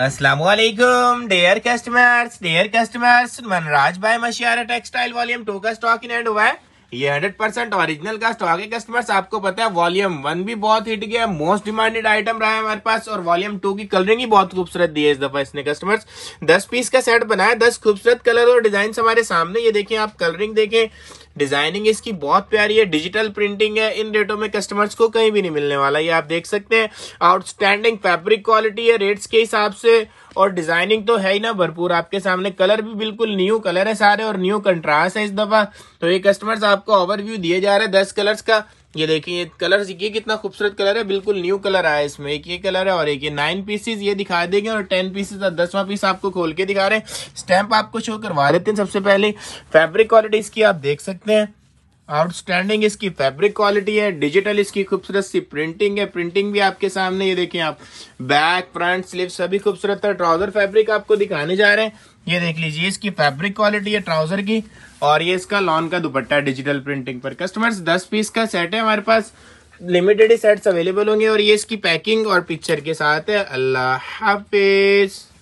Aslam dear customers dear customers Manraj भाई मशियारा textile volume two का स्टॉक इन एंड हुआ है ये हंड्रेड परसेंट ऑरिजिनल का स्टॉक है कस्टमर्स आपको पता है वॉल्यूम वन भी बहुत हिट गया मोस्ट डिमांडेड आइटम रहा है हमारे पास और वॉल्यूम टू की कलरिंग ही बहुत खूबसूरत दी है इस दफा इसने कस्टमर्स दस पीस का सेट बनाया दस खूबसूरत कलर और डिजाइन हमारे सामने ये देखें आप कलरिंग देखें डिजाइनिंग इसकी बहुत प्यारी है डिजिटल प्रिंटिंग है इन रेटों में कस्टमर्स को कहीं भी नहीं मिलने वाला ये आप देख सकते हैं आउटस्टैंडिंग फैब्रिक क्वालिटी है रेट्स के हिसाब से और डिजाइनिंग तो है ही ना भरपूर आपके सामने कलर भी बिल्कुल न्यू कलर है सारे और न्यू कंट्रास्ट है इस दफा तो ये कस्टमर्स आपको ओवरव्यू दिए जा रहे हैं दस कलर्स का ये देखिए कलर ये कितना खूबसूरत कलर है बिल्कुल न्यू कलर आया इसमें एक ये कलर है और एक ये नाइन पीसेज ये दिखा देंगे और टेन पीसेज और दसवां पीस आपको खोल के दिखा रहे हैं स्टैम्प आपको शो करवा देते हैं सबसे पहले फैब्रिक क्वालिटी इसकी आप देख सकते हैं आउटस्टैंडिंग इसकी फैब्रिक क्वालिटी है डिजिटल इसकी खूबसूरत सी प्रिंटिंग है प्रिंटिंग भी आपके सामने ये देखिए आप बैक फ्रंट स्लीव सभी खूबसूरत है ट्राउजर फैब्रिक आपको दिखाने जा रहे हैं ये देख लीजिए इसकी फैब्रिक क्वालिटी है ट्राउजर की और ये इसका लॉन का दुपट्टा है डिजिटल प्रिंटिंग पर कस्टमर्स दस पीस का सेट है हमारे पास लिमिटेड ही सेट्स अवेलेबल होंगे और ये इसकी पैकिंग और पिक्चर के साथ है अल्लाह हाफिज़